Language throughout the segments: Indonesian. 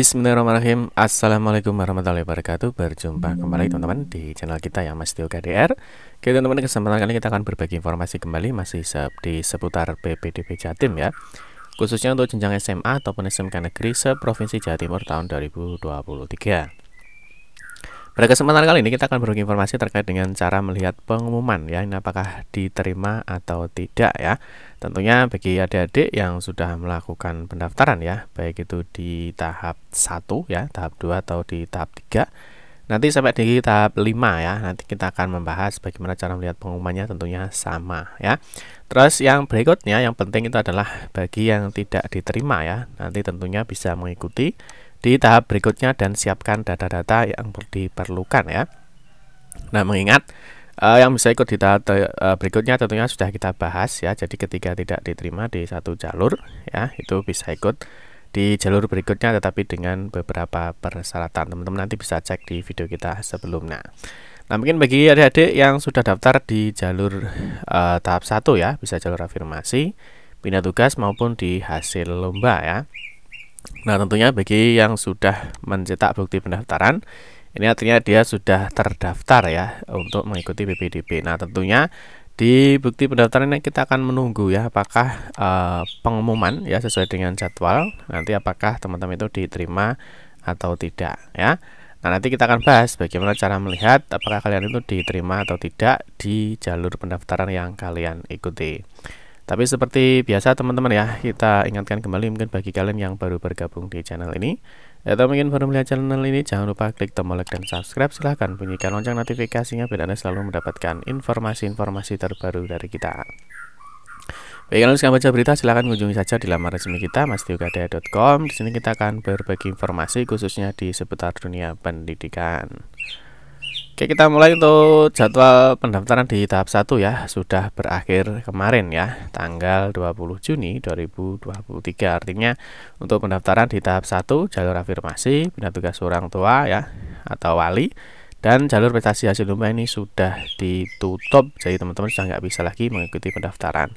Bismillahirrahmanirrahim Assalamualaikum warahmatullahi wabarakatuh Berjumpa kembali teman-teman di channel kita ya Mas Tio KDR Oke teman-teman kesempatan kali kita akan berbagi informasi kembali Masih di seputar PPDB Jatim ya Khususnya untuk jenjang SMA ataupun SMK Negeri se-Provinsi Jawa Timur tahun 2023 pada kesempatan kali ini kita akan berbagi informasi terkait dengan cara melihat pengumuman ya, ini apakah diterima atau tidak ya. Tentunya bagi adik-adik yang sudah melakukan pendaftaran ya, baik itu di tahap 1 ya, tahap 2 atau di tahap 3. Nanti sampai di tahap 5 ya, nanti kita akan membahas bagaimana cara melihat pengumumannya tentunya sama ya. Terus yang berikutnya yang penting itu adalah bagi yang tidak diterima ya, nanti tentunya bisa mengikuti di tahap berikutnya dan siapkan data-data yang diperlukan ya. Nah, mengingat uh, yang bisa ikut di tahap uh, berikutnya tentunya sudah kita bahas ya. Jadi ketika tidak diterima di satu jalur ya, itu bisa ikut di jalur berikutnya tetapi dengan beberapa persyaratan. Teman-teman nanti bisa cek di video kita sebelumnya. Nah, mungkin bagi adik-adik yang sudah daftar di jalur uh, tahap satu ya, bisa jalur afirmasi, pindah tugas maupun di hasil lomba ya. Nah, tentunya bagi yang sudah mencetak bukti pendaftaran, ini artinya dia sudah terdaftar ya untuk mengikuti PPDB. Nah, tentunya di bukti pendaftaran ini kita akan menunggu ya apakah e, pengumuman ya sesuai dengan jadwal nanti apakah teman-teman itu diterima atau tidak ya. Nah, nanti kita akan bahas bagaimana cara melihat apakah kalian itu diterima atau tidak di jalur pendaftaran yang kalian ikuti. Tapi seperti biasa teman-teman ya, kita ingatkan kembali mungkin bagi kalian yang baru bergabung di channel ini atau mungkin baru melihat channel ini, jangan lupa klik tombol like dan subscribe. Silahkan bunyikan lonceng notifikasinya biar Anda selalu mendapatkan informasi-informasi terbaru dari kita. Baik, kalau sekarang baca berita, silahkan kunjungi saja di laman resmi kita, mastiugadaya.com. Di sini kita akan berbagi informasi khususnya di seputar dunia pendidikan. Oke, kita mulai untuk jadwal pendaftaran di tahap 1 ya. Sudah berakhir kemarin ya, tanggal 20 Juni 2023. Artinya untuk pendaftaran di tahap 1 jalur afirmasi, bina tugas orang tua ya atau wali dan jalur prestasi hasil lomba ini sudah ditutup. Jadi teman-teman sudah nggak bisa lagi mengikuti pendaftaran.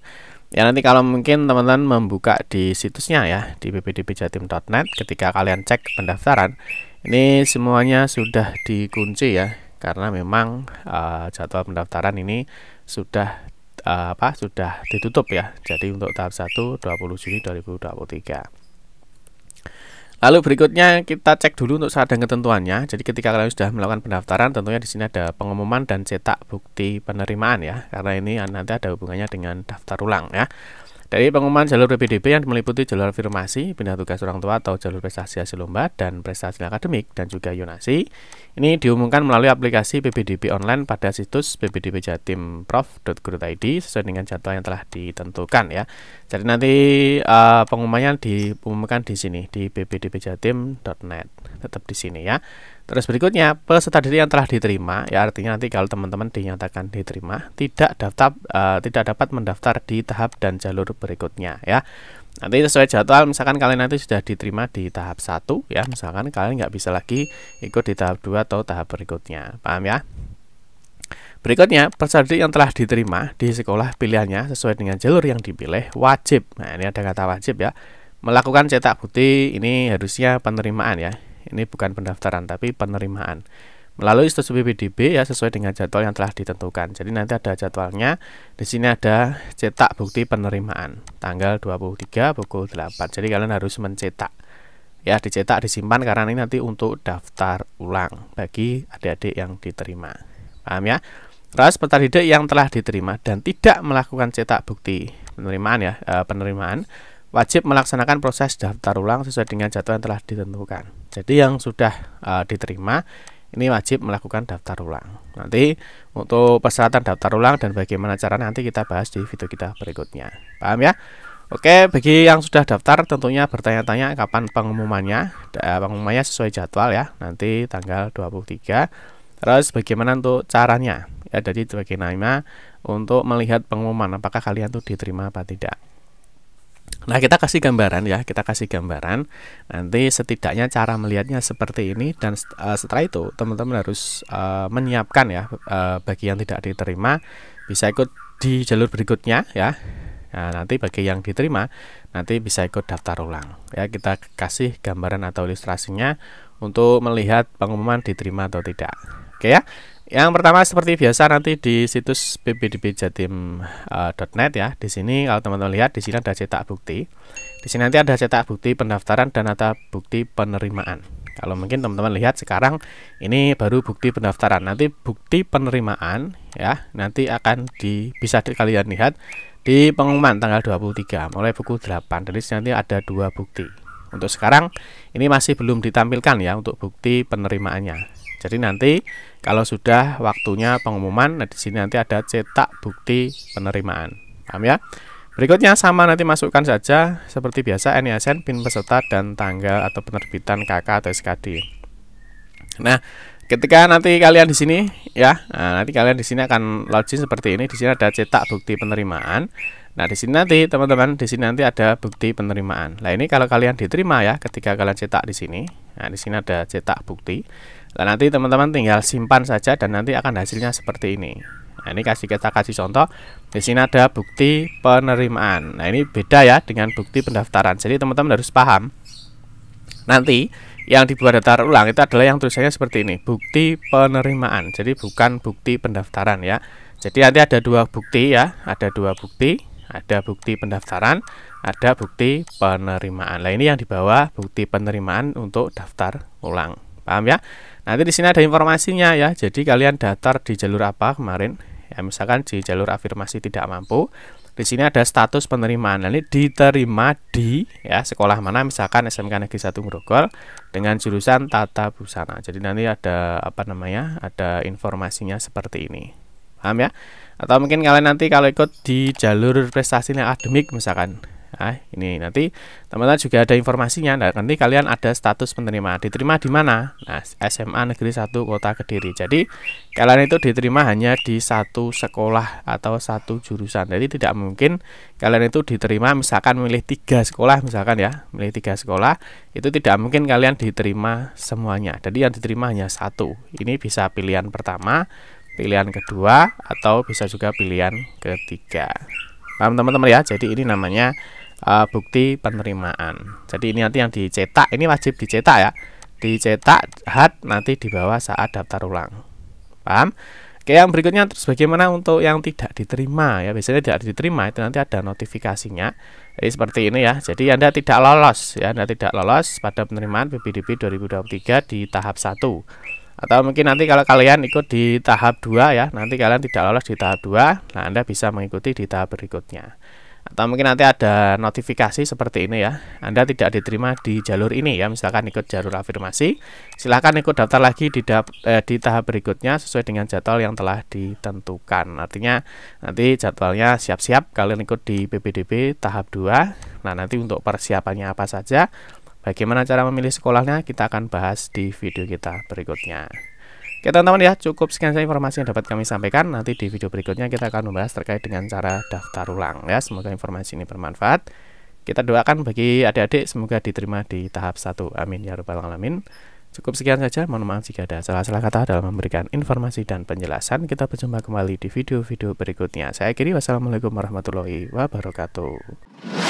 Ya nanti kalau mungkin teman-teman membuka di situsnya ya di ppdpjatim.net ketika kalian cek pendaftaran ini semuanya sudah dikunci ya karena memang uh, jadwal pendaftaran ini sudah uh, apa sudah ditutup ya. Jadi untuk tahap 1 20 Juni 2023. Lalu berikutnya kita cek dulu untuk saat dan ketentuannya. Jadi ketika kalian sudah melakukan pendaftaran, tentunya di sini ada pengumuman dan cetak bukti penerimaan ya, karena ini nanti ada hubungannya dengan daftar ulang ya. Dari pengumuman jalur PPDB yang meliputi jalur afirmasi, pindah tugas orang tua atau jalur prestasi hasil lomba dan prestasi akademik dan juga yonasi, ini diumumkan melalui aplikasi PPDB online pada situs ppdbjatimprof.guru.id sesuai dengan jadwal yang telah ditentukan ya. Jadi nanti uh, pengumumannya diumumkan di sini di ppdb.jatim.net tetap di sini ya. Terus berikutnya, peserta didik yang telah diterima, ya artinya nanti kalau teman-teman dinyatakan diterima, tidak daftar uh, tidak dapat mendaftar di tahap dan jalur berikutnya ya. Nanti sesuai jadwal misalkan kalian nanti sudah diterima di tahap 1 ya, misalkan kalian nggak bisa lagi ikut di tahap 2 atau tahap berikutnya. Paham ya? Berikutnya, peserta didik yang telah diterima di sekolah pilihannya sesuai dengan jalur yang dipilih wajib. Nah, ini ada kata wajib ya. Melakukan cetak putih ini harusnya penerimaan ya ini bukan pendaftaran tapi penerimaan. Melalui status BPDB ya sesuai dengan jadwal yang telah ditentukan. Jadi nanti ada jadwalnya. Di sini ada cetak bukti penerimaan tanggal 23 pukul 8. Jadi kalian harus mencetak. Ya, dicetak disimpan karena ini nanti untuk daftar ulang bagi adik-adik yang diterima. Paham ya? Ras didik yang telah diterima dan tidak melakukan cetak bukti penerimaan ya, eh, penerimaan wajib melaksanakan proses daftar ulang sesuai dengan jadwal yang telah ditentukan. Jadi yang sudah uh, diterima ini wajib melakukan daftar ulang. Nanti untuk persyaratan daftar ulang dan bagaimana cara nanti kita bahas di video kita berikutnya. Paham ya? Oke, bagi yang sudah daftar tentunya bertanya-tanya kapan pengumumannya. Eh, pengumumannya sesuai jadwal ya, nanti tanggal 23. Terus bagaimana untuk caranya? Ya, jadi bagaimana untuk melihat pengumuman apakah kalian tuh diterima apa tidak. Nah, kita kasih gambaran ya, kita kasih gambaran. Nanti setidaknya cara melihatnya seperti ini dan eh, setelah itu teman-teman harus uh, menyiapkan ya uh, bagi yang tidak diterima bisa ikut di jalur berikutnya ya. Nah, nanti bagi yang diterima nanti bisa ikut daftar ulang. Ya, kita kasih gambaran atau ilustrasinya untuk melihat pengumuman diterima atau tidak. Oke ya. Yang pertama seperti biasa nanti di situs ppdbjatim.net eh, ya. Di sini kalau teman-teman lihat di sini ada cetak bukti. Di sini nanti ada cetak bukti pendaftaran dan ada bukti penerimaan. Kalau mungkin teman-teman lihat sekarang ini baru bukti pendaftaran. Nanti bukti penerimaan ya nanti akan di, bisa di, kalian lihat di pengumuman tanggal 23 mulai pukul 8. Jadi nanti ada dua bukti. Untuk sekarang ini masih belum ditampilkan ya untuk bukti penerimaannya. Jadi nanti kalau sudah waktunya pengumuman, nah di sini nanti ada cetak bukti penerimaan. Paham ya? Berikutnya sama nanti masukkan saja seperti biasa NISN, PIN peserta dan tanggal atau penerbitan KK atau SKD. Nah, ketika nanti kalian di sini ya, nah, nanti kalian di sini akan login seperti ini. Di sini ada cetak bukti penerimaan. Nah, di sini nanti teman-teman, di sini nanti ada bukti penerimaan. Nah, ini kalau kalian diterima ya ketika kalian cetak di sini. Nah, di sini ada cetak bukti. Nah, nanti teman-teman tinggal simpan saja dan nanti akan hasilnya seperti ini. Nah, ini kasih kita kasih contoh. Di sini ada bukti penerimaan. Nah, ini beda ya dengan bukti pendaftaran. Jadi teman-teman harus paham. Nanti yang dibuat daftar ulang itu adalah yang tulisannya seperti ini, bukti penerimaan. Jadi bukan bukti pendaftaran ya. Jadi nanti ada dua bukti ya, ada dua bukti, ada bukti pendaftaran ada bukti penerimaan. Nah, ini yang dibawa bukti penerimaan untuk daftar ulang. Paham ya? Nanti di sini ada informasinya ya. Jadi kalian daftar di jalur apa kemarin? Ya, misalkan di jalur afirmasi tidak mampu. Di sini ada status penerimaan. Nah, ini diterima di ya sekolah mana misalkan SMK Negeri 1 Grogol dengan jurusan tata busana. Jadi nanti ada apa namanya? Ada informasinya seperti ini. Paham ya? Atau mungkin kalian nanti kalau ikut di jalur prestasi akademik misalkan Nah, ini nanti teman-teman juga ada informasinya. Nah, nanti kalian ada status penerima. Diterima di mana? Nah, SMA Negeri 1 Kota Kediri. Jadi, kalian itu diterima hanya di satu sekolah atau satu jurusan. Jadi, tidak mungkin kalian itu diterima misalkan milih tiga sekolah misalkan ya, milih tiga sekolah, itu tidak mungkin kalian diterima semuanya. Jadi, yang diterima hanya satu. Ini bisa pilihan pertama, pilihan kedua atau bisa juga pilihan ketiga paham teman-teman ya jadi ini namanya uh, bukti penerimaan jadi ini nanti yang dicetak ini wajib dicetak ya dicetak hat nanti dibawa saat daftar ulang paham Oke yang berikutnya terus bagaimana untuk yang tidak diterima ya biasanya tidak diterima itu nanti ada notifikasinya jadi seperti ini ya jadi anda tidak lolos ya anda tidak lolos pada penerimaan PPDB 2023 di tahap 1 atau mungkin nanti kalau kalian ikut di tahap 2 ya nanti kalian tidak lolos di tahap 2 nah Anda bisa mengikuti di tahap berikutnya atau mungkin nanti ada notifikasi seperti ini ya Anda tidak diterima di jalur ini ya misalkan ikut jalur afirmasi silahkan ikut daftar lagi di, da eh, di tahap berikutnya sesuai dengan jadwal yang telah ditentukan artinya nanti jadwalnya siap-siap kalian ikut di PPDB tahap 2 nah nanti untuk persiapannya apa saja Bagaimana cara memilih sekolahnya kita akan bahas di video kita berikutnya. Oke teman-teman ya, cukup sekian saja informasi yang dapat kami sampaikan. Nanti di video berikutnya kita akan membahas terkait dengan cara daftar ulang ya. Semoga informasi ini bermanfaat. Kita doakan bagi adik-adik semoga diterima di tahap 1. Amin ya rabbal alamin. Cukup sekian saja, mohon maaf jika ada salah-salah kata dalam memberikan informasi dan penjelasan. Kita berjumpa kembali di video-video berikutnya. Saya akhiri, wassalamualaikum warahmatullahi wabarakatuh.